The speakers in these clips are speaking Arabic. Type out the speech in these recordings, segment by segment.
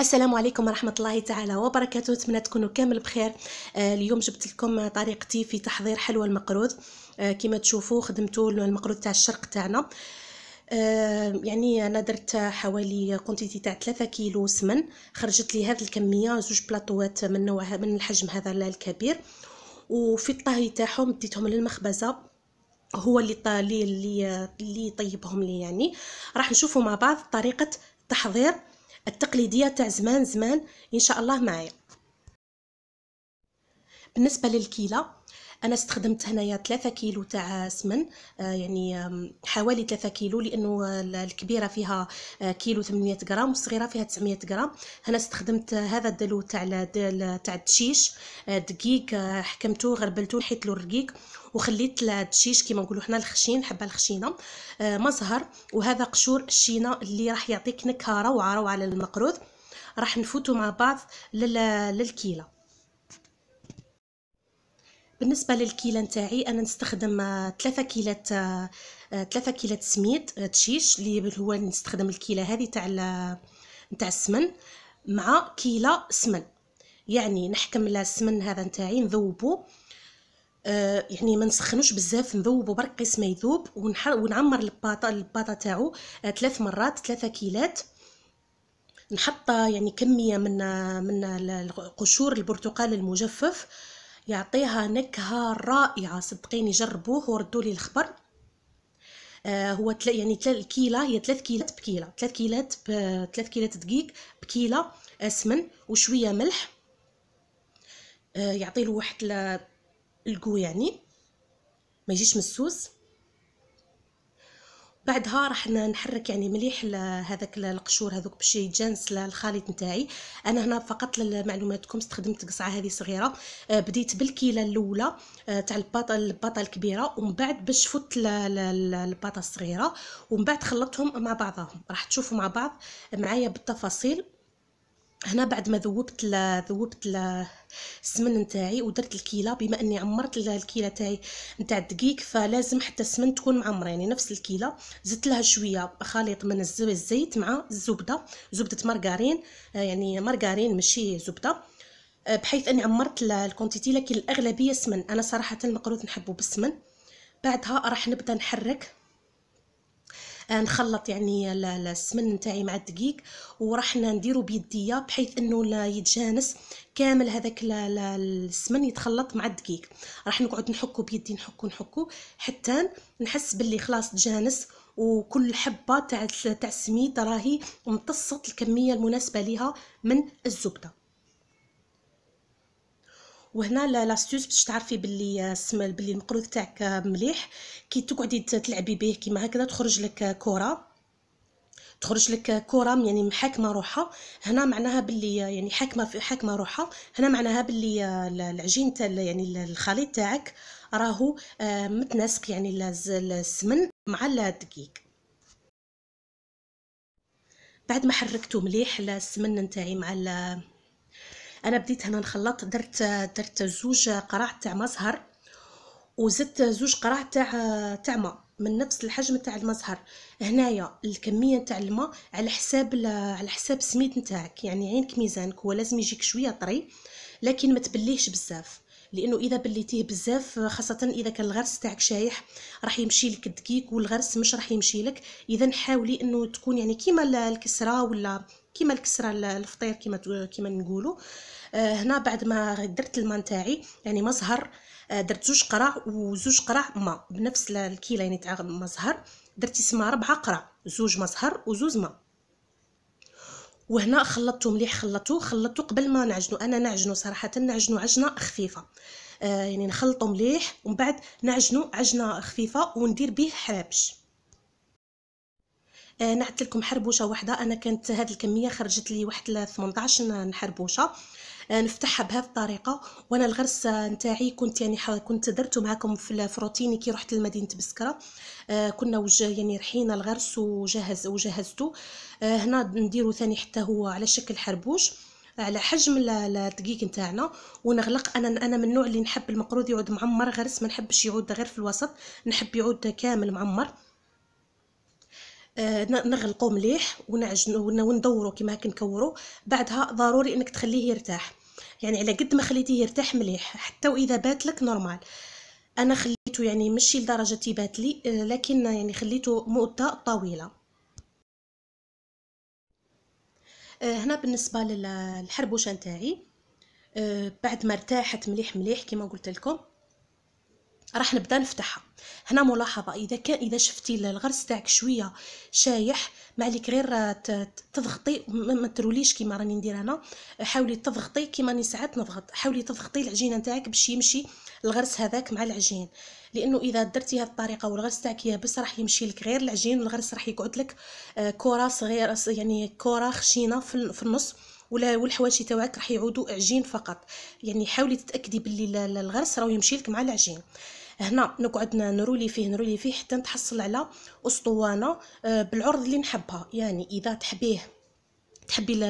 السلام عليكم ورحمة الله تعالى وبركاته نتمنى تكونوا كامل بخير آه، اليوم جبت لكم طريقتي في تحضير حلوى المقروض آه، كما تشوفوا خدمتوا المقروض تاع الشرق تاعنا آه، يعني انا درت حوالي كونتيتي تاع 3 كيلو سمن خرجت لي هذه الكميه زوج بلاطوات من نوع من الحجم هذا الكبير وفي الطهي تاعهم ديتهم للمخبزه هو اللي اللي اللي طيبهم لي يعني راح نشوفوا مع بعض طريقه تحضير التقليديه تاع زمان زمان ان شاء الله معايا بالنسبه للكيله انا استخدمت هنايا 3 كيلو تاع سمن آه، يعني حوالي 3 كيلو لانه الكبيره فيها آه، كيلو 800 غرام والصغيره فيها 900 غرام هنا استخدمت هذا الدلو تاع تاع الدشيش آه، دقيق حكمته غربلته حيت له الرقيق وخليت الدشيش كيما نقولوا حنا الخشين الحبه الخشينه آه مزهر وهذا قشور الشينه اللي راح يعطيك نكهه روعه روعه للمقروض راح نفوتوا مع بعض للكيله بالنسبه للكيله نتاعي انا نستخدم 3 كيلات 3 آه، كيلات سميد آه، تشيش اللي هو نستخدم الكيله هذه تاع نتاع السمن مع كيله سمن يعني نحكم السمن هذا نتاعي نذوبه آه، يعني ما نسخنوش بزاف نذوبو برك قسم يذوب ونعمر الباطا الباطا تاعو آه، ثلاث مرات ثلاثة كيلات نحط آه، يعني كمية من من قشور البرتقال المجفف يعطيها نكهة رائعة صدقيني جربوه وردوا لي الخبر هو تل يعني تل الكيلة هي 3 كيلات بكيلة 3 كيلات ب 3 كيلات دقيق بكيلة اسمن وشوية ملح يعطي له واحد الكو يعني ما يجيش مسوس بعدها راح نحرك يعني مليح هذاك القشور هذوك باش يتجانس للخليط نتاعي انا هنا فقط لمعلوماتكم استخدمت قصعه هذه صغيره آه، بديت بالكيله الاولى آه، تاع الباطا الباطا الكبيره ومن بعد باش فت الباطا الصغيره ومن بعد خلطتهم مع بعضهم راح تشوفوا مع بعض معايا بالتفاصيل هنا بعد ما ذوبت ل... ذوبت ل... السمن نتاعي ودرت الكيله بما اني عمرت الكيله تاعي نتاع الدقيق فلازم حتى السمن تكون معمره يعني نفس الكيله زدت لها شويه خليط من الزيت مع الزبده زبده مارغرين آه، يعني مارغرين ماشي زبده آه، بحيث اني عمرت الكونتيتي لكن الاغلبيه سمن انا صراحه المقروض نحبه بالسمن بعدها راح نبدا نحرك آه، نخلط يعني السمن نتاعي مع الدقيق وراح نديرو بيديا بحيث انه لا يتجانس كامل هذاك السمن يتخلط مع الدقيق راح نقعد نحكو بيدي نحكو نحكو حتى نحس باللي خلاص تجانس وكل حبه تاع تاع السميد راهي امتصت الكميه المناسبه ليها من الزبده وهنا لاستوس باش تعرفي باللي آه، السمن باللي المقروض تاعك آه، مليح كي تقعدي تلعبي به كيما هكذا تخرج لك آه، كره تخرج لك كره يعني محاكمه روحها هنا معناها باللي يعني حاكمه حاكمه روحها هنا معناها باللي العجين تاع يعني الخليط تاعك راهو متناسق يعني السمن مع الدقيق بعد ما حركته مليح السمن نتاعي مع انا بديت هنا نخلط درت درت زوج قراع تاع مزهر وزدت زوج قراع تاع تاع ماء من نفس الحجم تاع المزهر هنايا الكميه تاع الماء على حساب على حساب السميد نتاعك يعني عينك ميزانك هو لازم يجيك شويه طري لكن ما تبليهش بزاف لانه اذا بليتيه بزاف خاصه اذا كان الغرس تاعك شايح راح يمشي لك الدقيق والغرس مش راح يمشي لك اذا حاولي انه تكون يعني كيما الكسره ولا كيما الكسره الفطير كيما كيما نقولوا آه، هنا بعد ما درت الماء نتاعي يعني مزهر آه، درت زوج قرع وزوج قرع ما بنفس الكيله يعني تاع مزهر درت سما ربعه قرع زوج مزهر وزوج ما وهنا خلطته مليح خلطته خلطته قبل ما نعجنو انا نعجنو صراحه نعجنو عجنه خفيفه آه، يعني نخلطو مليح ومن بعد نعجنو عجنه خفيفه وندير به حرابش آه، نعدت لكم حربوشه وحده انا كانت هذه الكميه خرجت لي واحد 18 حربوشه آه، نفتحها بهذه الطريقه وانا الغرس نتاعي كنت يعني كنت درته معكم في روتيني كي رحت لمدينه بسكره آه، كنا وج يعني رحينا الغرس وجهز وجهزته هنا نديرو ثاني حتى هو على شكل حربوش على حجم الدقيق نتاعنا ونغلق انا انا من النوع اللي نحب المقروض يعود معمر غرس ما نحبش يعود غير في الوسط نحب يعود كامل معمر آه، نغلقو مليح ونعجنو وندورو كما كنكورو نكورو بعدها ضروري انك تخليه يرتاح يعني على قد ما خليتيه يرتاح مليح حتى واذا بات لك نورمال انا خليته يعني مشي لدرجه تيبات لي آه، لكن يعني خليته مده طويله آه، هنا بالنسبه للحربوشه نتاعي بعد ما ارتاحت مليح مليح كما قلت لكم راح نبدا نفتحها هنا ملاحظه اذا كان اذا شفتي الغرس تاعك شويه شايح ما عليك غير تضغطي ما تروليش كيما راني ندير انا حاولي تضغطي كيما راني ساعات نضغط حاولي تضغطي العجينه تاعك باش يمشي الغرس هذاك مع العجين لانه اذا درتي هذه الطريقه والغرس تاعك يابس راح يمشي لك غير العجين والغرس راح يقعد لك آه، كره صغيره يعني كره خشينه في النص ولا والحواشي تاعك راح يعودوا عجين فقط يعني حاولي تتاكدي باللي الغرس راه يمشي لك مع العجين هنا نقعد نرولي فيه نرولي فيه حتى نتحصل على اسطوانه آه، بالعرض اللي نحبها يعني اذا تحبيه تحبي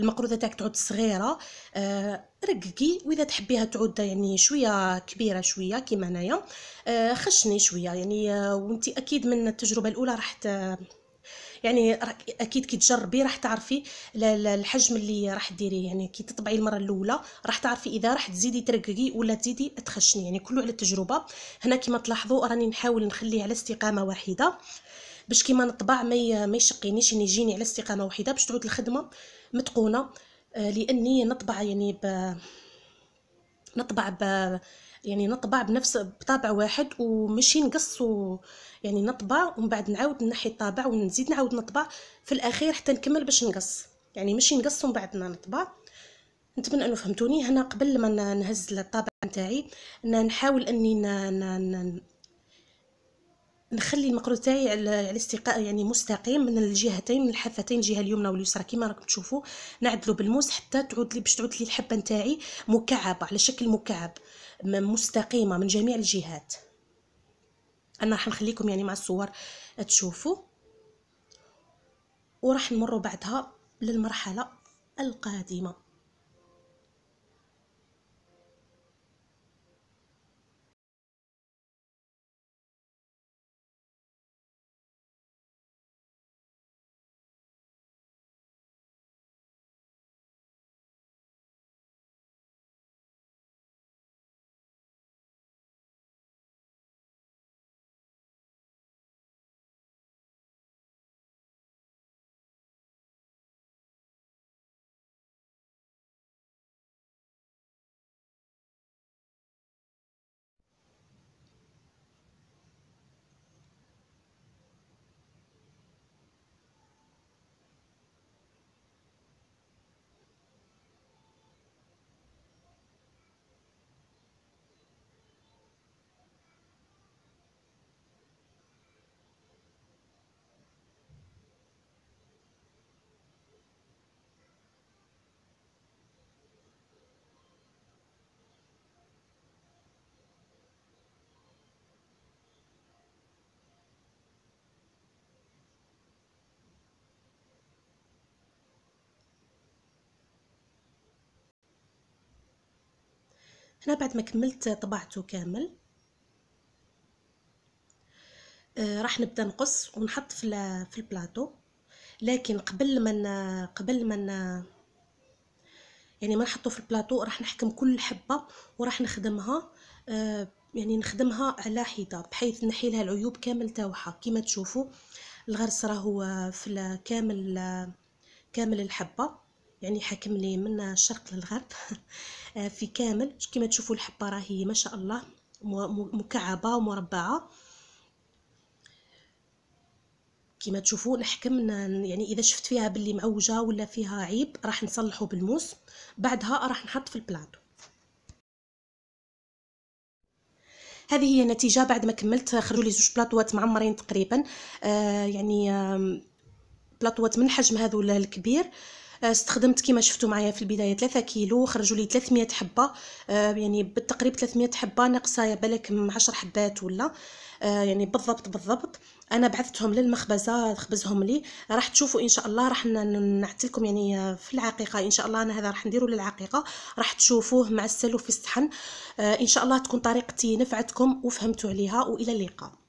المقروضه تاعك تعود صغيره آه، رققي واذا تحبيها تعود يعني شويه كبيره شويه كيما انايا آه، خشني شويه يعني وانت اكيد من التجربه الاولى راح يعني اكيد كي تجربي راح تعرفي الحجم اللي راح ديريه يعني كي تطبعي المره الاولى راح تعرفي اذا راح تزيدي ترققي ولا تزيدي تخشني يعني كله على التجربه هنا كما تلاحظوا راني نحاول نخليه على استقامه واحده باش كيما نطبع ما ما يشقينيش يعني يجيني على استقامه واحده باش تعود الخدمه متقونه آه، لاني نطبع يعني ب نطبع ب يعني نطبع بنفس بطابع واحد ومشي نقص و يعني نطبع ومن بعد نعاود نحي الطابع ونزيد نعاود نطبع في الاخير حتى نكمل باش نقص يعني ماشي نقص ومن بعد نطبع نتمنى انو فهمتوني هنا قبل ما نهز الطابع نتاعي نحاول اني نخلي المقرو تاعي على الاستقاء يعني مستقيم من الجهتين من الحافتين الجهه اليمنى واليسرى كما راكم تشوفوا نعدلو بالموس حتى تعود لي باش تعود لي الحبه نتاعي مكعبه على شكل مكعب مستقيمه من جميع الجهات انا راح نخليكم يعني مع الصور تشوفوا وراح نمروا بعدها للمرحله القادمه هنا بعد ما كملت طبعته كامل آه، راح نبدا نقص ونحط في في البلاطو لكن قبل ما قبل ما يعني ما نحطو في البلاطو راح نحكم كل حبه وراح نخدمها آه، يعني نخدمها على حيطه بحيث نحي لها العيوب كامل تاعها كما تشوفوا الغرس راهو في كامل آه، كامل الحبه يعني حاكم لي من الشرق للغرب آه، في كامل كما تشوفوا الحبه راهي ما شاء الله مكعبه ومربعه كما تشوفوا نحكم يعني اذا شفت فيها باللي معوجه ولا فيها عيب راح نصلحه بالموس بعدها راح نحط في البلاطو هذه هي النتيجه بعد ما كملت خرجوا لي زوج بلاطوات معمرين تقريبا آه يعني آه بلاطوات من حجم هذول الكبير آه، استخدمت كما شفتوا معايا في البدايه 3 كيلو خرجوا لي 300 حبه آه، يعني بالتقريب 300 حبه ناقصه بالك 10 حبات ولا آه، يعني بالضبط بالضبط انا بعثتهم للمخبزه خبزهم لي راح تشوفوا ان شاء الله راح نعطي لكم يعني في العقيقه ان شاء الله انا هذا راح نديرو للعقيقه راح تشوفوه مع السلو في الصحن ان شاء الله تكون طريقتي نفعتكم وفهمتوا عليها والى اللقاء